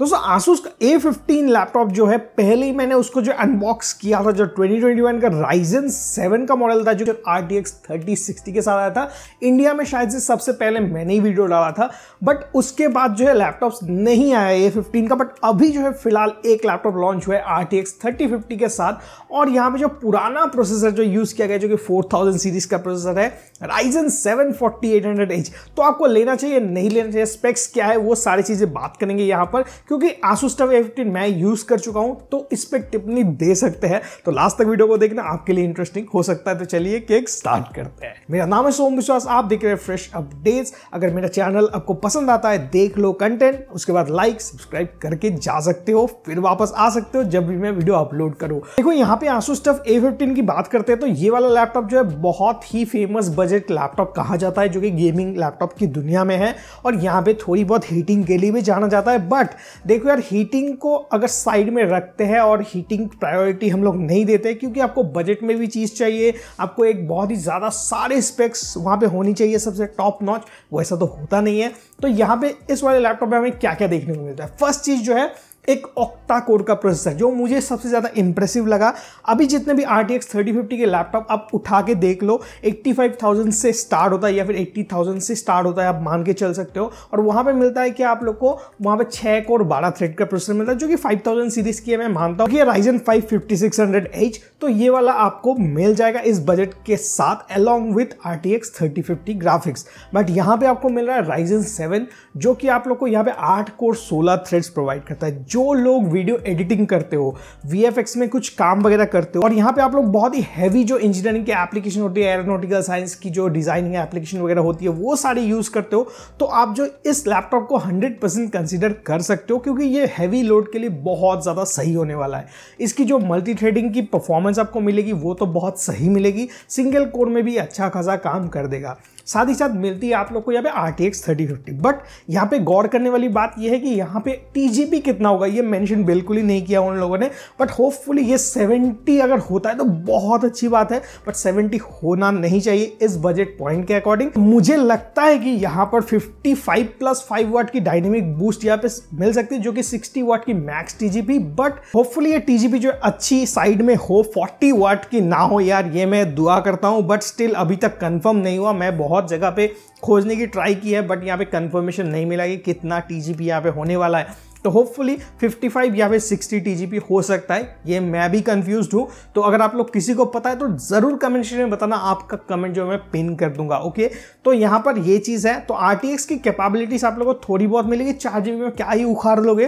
दोस्तों आसूस का ए fifteen laptop जो है पहले ही मैंने उसको जो अनबॉक्स किया था जो 2021 का राइजन 7 का मॉडल था जो R T X thirty sixty के साथ आया था इंडिया में शायद से सबसे पहले मैंने ही वीडियो डाला था बट उसके बाद जो है लैपटॉप्स नहीं आया ए फिफ्टीन का बट अभी जो है फिलहाल एक लैपटॉप लॉन्च हुआ है R T X thirty fifty के साथ और यहाँ पर जो पुराना प्रोसेसर जो यूज़ किया गया जो कि फोर थाउजेंड सीरीज़ का प्रोसेसर है राइजन सेवन 7 4800H तो आपको लेना चाहिए नहीं लेना चाहिए स्पेक्स क्या है वो सारी चीज़ें बात करेंगे यहाँ पर क्योंकि आसूस टफ फिफ्टीन मैं यूज़ कर चुका हूँ तो इस पर टिप्पणी दे सकते हैं तो लास्ट तक वीडियो को देखना आपके लिए इंटरेस्टिंग हो सकता है तो चलिए केक स्टार्ट करते हैं मेरा नाम है सोम विश्वास आप देख रहे हैं फ्रेश अपडेट्स अगर मेरा चैनल आपको पसंद आता है देख लो कंटेंट उसके बाद लाइक सब्सक्राइब करके जा सकते हो फिर वापस आ सकते हो जब भी मैं वीडियो अपलोड करूँ देखो यहाँ पे आसूस स्टफ ए की बात करते हैं तो ये वाला लैपटॉप जो है बहुत ही फेमस बजट बजट लैपटॉप कहा जाता है जो कि गेमिंग लैपटॉप की दुनिया में है और यहाँ पे थोड़ी बहुत हीटिंग के लिए भी जाना जाता है बट देखो यार हीटिंग को अगर साइड में रखते हैं और हीटिंग प्रायोरिटी हम लोग नहीं देते क्योंकि आपको बजट में भी चीज़ चाहिए आपको एक बहुत ही ज़्यादा सारे स्पेक्स वहाँ पर होनी चाहिए सबसे टॉप नॉच वैसा तो होता नहीं है तो यहाँ पर इस वाले लैपटॉप में हमें क्या क्या देखने को मिलता है फर्स्ट चीज़ जो है एक ऑक्टा कोर का प्रोसेसर जो मुझे सबसे ज़्यादा इंप्रेसिव लगा अभी जितने भी R T X thirty fifty के लैपटॉप आप उठा के देख लो एट्टी फाइव थाउजेंड से स्टार्ट होता है या फिर एट्टी थाउजेंड से स्टार्ट होता है आप मान के चल सकते हो और वहाँ पे मिलता है कि आप लोग को वहाँ पे छः कोर बारह थ्रेड का प्रोसेसर मिलता है जो कि फाइव थाउजेंड सीरीज की है मैं मानता हूँ कि Ryzen five fifty six hundred H तो ये वाला आपको मिल जाएगा इस बजट के साथ along with R T X thirty fifty graphics but यहाँ पे आपको मिल रहा है राइजन सेवन जो कि आप लोग को यहाँ पे आठ कोर सोलह थ्रेड्स प्रोवाइड करता है जो लोग वीडियो एडिटिंग करते हो वी में कुछ काम वगैरह करते हो और यहाँ पे आप लोग बहुत ही हैवी जो इंजीनियरिंग की एप्लीकेशन होती है एरोनोटिकल साइंस की जो डिजाइनिंग एप्लीकेशन वगैरह होती है वो सारी यूज करते हो तो आप जो इस लैपटॉप को हंड्रेड परसेंट कंसिडर कर सकते हो क्योंकि ये हैवी लोड के लिए बहुत ज़्यादा सही होने वाला है इसकी जो मल्टी थ्रेडिंग की परफॉर्मेंस आपको मिलेगी वो तो बहुत सही मिलेगी सिंगल कोर में भी अच्छा खासा काम कर देगा साथ ही साथ मिलती है आप लोग को यहाँ पे R T X thirty fifty but यहाँ पे गौर करने वाली बात यह है कि यहाँ पे टी कितना होगा होगा ये मेंशन बिल्कुल ही नहीं किया उन लोगों ने बट होपफुली ये 70 अगर होता है तो बहुत अच्छी बात है बट 70 होना नहीं चाहिए इस बजट पॉइंट के अकॉर्डिंग मुझे लगता है कि यहाँ पर 55 प्लस 5 वाट की डायनेमिक बूस्ट यहाँ पे मिल सकती है जो कि 60 वाट की मैक्स टीजीपी बट होपफुली ये टीजीपी जो अच्छी साइड में हो 40 वाट की ना हो यार ये मैं दुआ करता हूँ बट स्टिल अभी तक कंफर्म नहीं हुआ मैं बहुत जगह पे खोजने की ट्राई की है बट यहाँ पे कंफर्मेशन नहीं मिला कि कितना टी जी यहाँ पे होने वाला है तो होपफुली 55 या फिर 60 टीजीपी हो सकता है ये मैं भी कंफ्यूज हूँ तो अगर आप लोग किसी को पता है तो ज़रूर कमेंट सेक्शन में बताना आपका कमेंट जो मैं पिन कर दूंगा ओके तो यहाँ पर ये चीज़ है तो आर की कैपेबिलिटीज़ आप लोग को थोड़ी बहुत मिलेगी चार्जिंग में क्या ही उखाड़ लोगे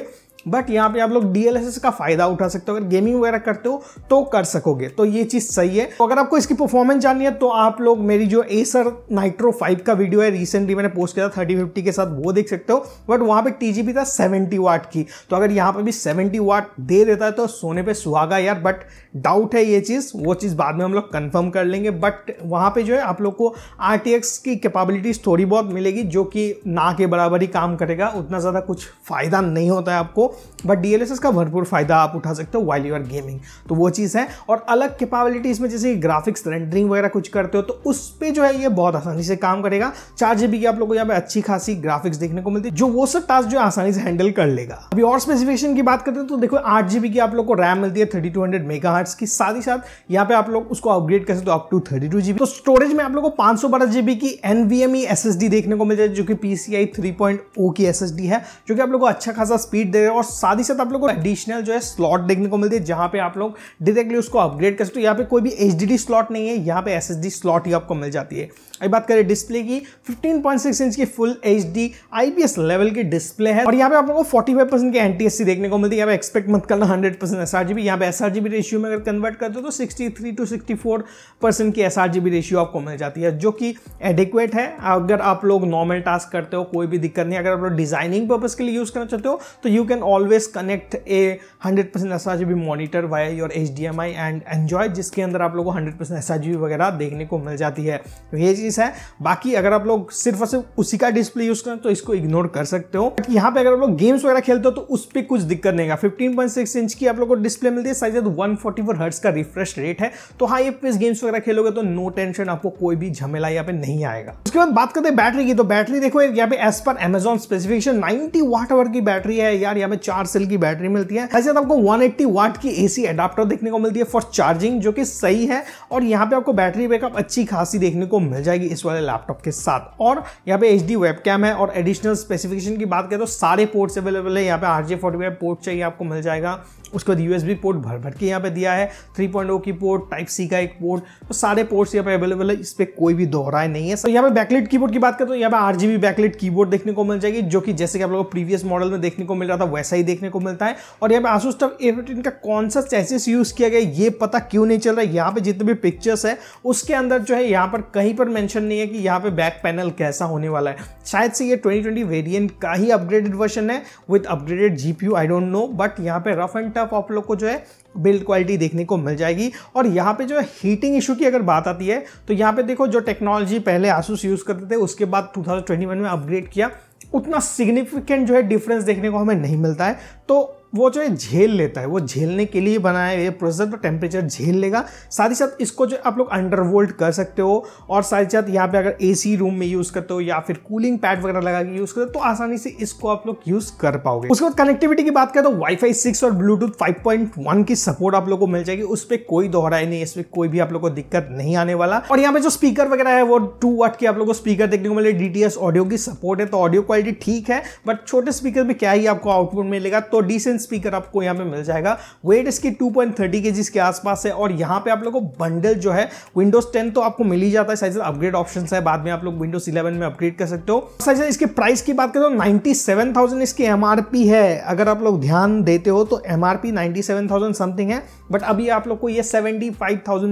बट यहाँ पे आप लोग डीएलएसएस का फायदा उठा सकते हो अगर गेमिंग वगैरह करते हो तो कर सकोगे तो ये चीज़ सही है तो अगर आपको इसकी परफॉर्मेंस जाननी है तो आप लोग मेरी जो एसर नाइट्रो फाइव का वीडियो है रिसेंटली मैंने पोस्ट किया था थर्टी फिफ्टी के साथ वो देख सकते हो बट वहाँ पे जी था सेवेंटी वाट की तो अगर यहाँ पे भी सेवेंटी वाट दे देता है तो सोने पे सुहागा यार बट डाउट है ये चीज़ वो चीज़ बाद में हम लोग कन्फर्म कर लेंगे बट वहाँ पर जो है आप लोग को आर की कैपेबिलिटीज थोड़ी बहुत मिलेगी जो कि ना के बराबर ही काम करेगा उतना ज़्यादा कुछ फ़ायदा नहीं होता है आपको बट डी का भरपूर फायदा आप उठा सकते हो वाइल यू आर गेमिंग तो वो चीज़ है और अलग कैपेबिलिटीज़ में जैसे ग्राफिक्स रेंडरिंग वगैरह कुछ करते हो तो उस पर जो है ये बहुत आसानी से काम करेगा चार जीबी की आप लोगों को यहाँ पे अच्छी खासी ग्राफिक्स देखने को मिलती है जो वो सब टास्क जो आसानी से हैंडल कर लेगा अभी और स्पेसिफिकेशन की बात करते हैं तो देखो आठ जीबी की आप लोग को रैम मिलती है thirty two hundred mega hertz की साथ ही साथ यहाँ पे आप लोग उसको अपग्रेड कर सकते हो up to thirty two GB तो स्टोरेज में आप लोग को पांच सौ बारह जीबी की एनवीएमई एस एस डी देखने को मिल जाए जो कि पीसीआई थ्री पॉइंट ओ की एस एस डी है जो कि आप लोग को अच्छा खासा स्पीड दे रहा है और और साथ ही साथ आप लोग को एडिशनल जो है स्लॉट देखने को मिलती है जहां पे आप लोग डायरेक्टली उसको अपग्रेड कर सकते हो यहाँ पे कोई भी एच स्लॉट नहीं है यहाँ पे एस स्लॉट ही आपको मिल जाती है अभी बात करें डिस्प्ले की 15.6 इंच की फुल एच डी लेवल की डिस्प्ले है और यहाँ पे आप लोगों को 45 परसेंट की एनटीएससी देखने को मिलती है यहाँ पे एक्सपेक्ट मत करना 100 परसेंट एस आर जी यहाँ पे एस आर जी रेशियो में अगर कन्वर्ट करते हो तो 63 टू 64 परसेंट की एस आर जी रेशियो आपको मिल जाती है जो कि एडिक्वेट है अगर आप लोग नॉर्मल टास्क करते हो कोई भी दिक्कत नहीं अगर आप लोग डिजाइनिंग पर्पज के लिए यूज करना चाहते हो तो you can always connect a hundred percent S R G B a via your H D M I and enjoy जिसके अंदर आप लोगों को hundred percent S R G B वगैरह देखने को मिल जाती है तो ये चीज़ है बाकी अगर आप लोग सिर्फ और सिर्फ उसी का डिस्प्ले यूज़ करें तो इसको इग्नोर कर सकते हो बट यहाँ पे अगर आप लोग गेम्स वगैरह खेलते हो तो उस पर कुछ दिक्कत नहीं है सिक्स इंच की आप लोग को डिस्प्ले मिलती है size one forty four hertz का रिफ्रेश रेट है तो हाँ ये पे गेम्स वगैरह खेलोगे तो नो टेंशन आपको कोई भी झमेला यहाँ पे नहीं आएगा उसके बाद बात करते हैं बैटरी की तो बैटरी देखो यहाँ पे एज पर Amazon specification ninety watt hour की बैटरी है यार यहाँ पे में चार सेल की बैटरी मिलती है ऐसे तो आपको 180 वाट की एसी एडाप्टर देखने को मिलती है फॉर चार्जिंग जो कि सही है और यहाँ पे आपको बैटरी बैकअप अच्छी खासी देखने को मिल जाएगी इस वाले लैपटॉप के साथ और यहाँ पे एच डी है और एडिशनल स्पेसिफिकेशन की बात करें तो सारे पोर्ट्स अवेलेबल है यहाँ पे आर जे पोर्ट चाहिए आपको मिल जाएगा उसके बाद यूएस पोर्ट भर भर के यहाँ पे दिया है 3.0 की पोर्ट टाइप सी का एक पोर्ट तो सारे पोर्ट्स यहाँ पे अवेलेबल है इस पर कोई भी दोहराए नहीं है सो यहाँ पे बैकलेट कीबोर्ड की बात करें तो यहाँ पे आरजीबी बैकलेट कीबोर्ड देखने को मिल जाएगी जो कि जैसे कि आप लोगों को प्रीवियस मॉडल में देखने को मिल रहा था वैसे ऐसा ही देखने को मिलता है और यहाँ पे आसूस टफ ए फिफ्टीन का कौन सा चैसिस यूज़ किया गया ये पता क्यों नहीं चल रहा है यहाँ पे जितने भी पिक्चर्स है उसके अंदर जो है यहाँ पर कहीं पर मैंशन नहीं है कि यहाँ पे बैक पैनल कैसा होने वाला है शायद से ये ट्वेंटी ट्वेंटी वेरियंट का ही अपग्रेडेड वर्जन है with upgraded G P U I don't know but यहाँ पे रफ एंड टफ आप लोग को जो है बिल्ड क्वालिटी देखने को मिल जाएगी और यहाँ पे जो है हीटिंग इशू की अगर बात आती है तो यहाँ पे देखो जो टेक्नोलॉजी पहले आसूस यूज़ करते थे उसके बाद 2021 में अपग्रेड किया उतना सिग्निफिकेंट जो है डिफरेंस देखने को हमें नहीं मिलता है तो वो जो है झेल लेता है वो झेलने के लिए बनाया ये प्रोसेसर तो टेम्परेचर झेल लेगा साथ ही साथ इसको जो आप लोग अंडरवोल्ट कर सकते हो और साथ ही साथ यहाँ पे अगर एसी रूम में यूज़ करते हो या फिर कूलिंग पैड वगैरह लगा के यूज़ करते हो तो आसानी से इसको आप लोग यूज़ कर पाओगे उसके बाद कनेक्टिविटी की बात करें तो वाईफाई सिक्स और ब्लूटूथ फाइव की सपोर्ट आप लोग को मिल जाएगी उस पर कोई दोहरा नहीं इस पर कोई भी आप लोग को दिक्कत नहीं आने वाला और यहाँ पे जो स्पीकर वगैरह है वो टू वट की आप लोग को स्पीकर देखने को मिले डी ऑडियो की सपोर्ट है तो ऑडियो क्वालिटी ठीक है बट छोटे स्पीकर में क्या ही आपको आउटपुट मिलेगा तो डिसेंट स्पीकर आपको यहाँ पे मिल जाएगा वेट इसकी 2.30 पॉइंट के आसपास है और यहाँ पे आप लोगों को बंडल जो है विंडोज 10 तो आपको मिल ही जाता है साइज अपग्रेड ऑप्शन है बाद में आप लोग विंडोज 11 में अपग्रेड कर सकते हो साइज इसके प्राइस की बात करें तो 97,000 इसकी एम है अगर आप लोग ध्यान देते हो तो एम आर समथिंग है बट अभी आप लोग को ये सेवेंटी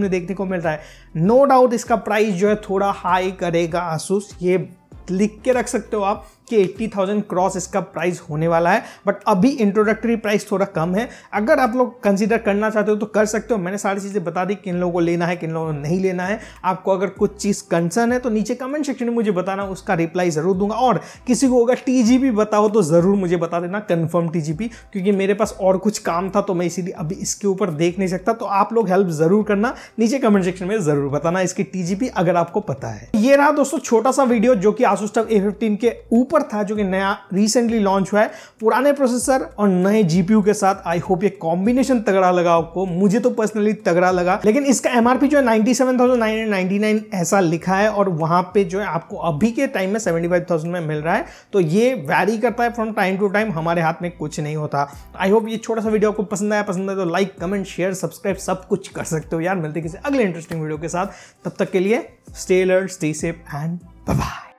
में देखने को मिल रहा है नो no डाउट इसका प्राइस जो है थोड़ा हाई करेगा आसूस ये लिख के रख सकते हो आप कि 80,000 क्रॉस इसका प्राइस होने वाला है बट अभी इंट्रोडक्टरी प्राइस थोड़ा कम है अगर आप लोग कंसिडर करना चाहते हो तो कर सकते हो मैंने सारी चीज़ें बता दी किन लोगों को लेना है किन लोगों को नहीं लेना है आपको अगर कुछ चीज़ कंसर्न है तो नीचे कमेंट सेक्शन में मुझे बताना उसका रिप्लाई ज़रूर दूंगा और किसी को अगर टी बताओ तो ज़रूर मुझे बता देना कन्फर्म टी क्योंकि मेरे पास और कुछ काम था तो मैं इसीलिए अभी इसके ऊपर देख नहीं सकता तो आप लोग हेल्प ज़रूर करना नीचे कमेंट सेक्शन में ज़रूर बताना इसकी टी अगर आपको पता है ये रहा दोस्तों छोटा सा वीडियो जो कि आसूस ए के ऊपर सुपर था जो कि नया रिसेंटली लॉन्च हुआ है पुराने प्रोसेसर और नए जीपीयू के साथ आई होप ये कॉम्बिनेशन तगड़ा लगा आपको मुझे तो पर्सनली तगड़ा लगा लेकिन इसका एमआरपी जो है 97,999 ऐसा लिखा है और वहां पे जो है आपको अभी के टाइम में 75,000 में मिल रहा है तो ये वैरी करता है फ्रॉम टाइम टू टाइम हमारे हाथ में कुछ नहीं होता आई होप ये छोटा सा वीडियो आपको पसंद आया पसंद आया तो लाइक कमेंट शेयर सब्सक्राइब सब कुछ कर सकते हो यार मिलते किसी अगले इंटरेस्टिंग वीडियो के साथ तब तक के लिए stay alert stay safe and bye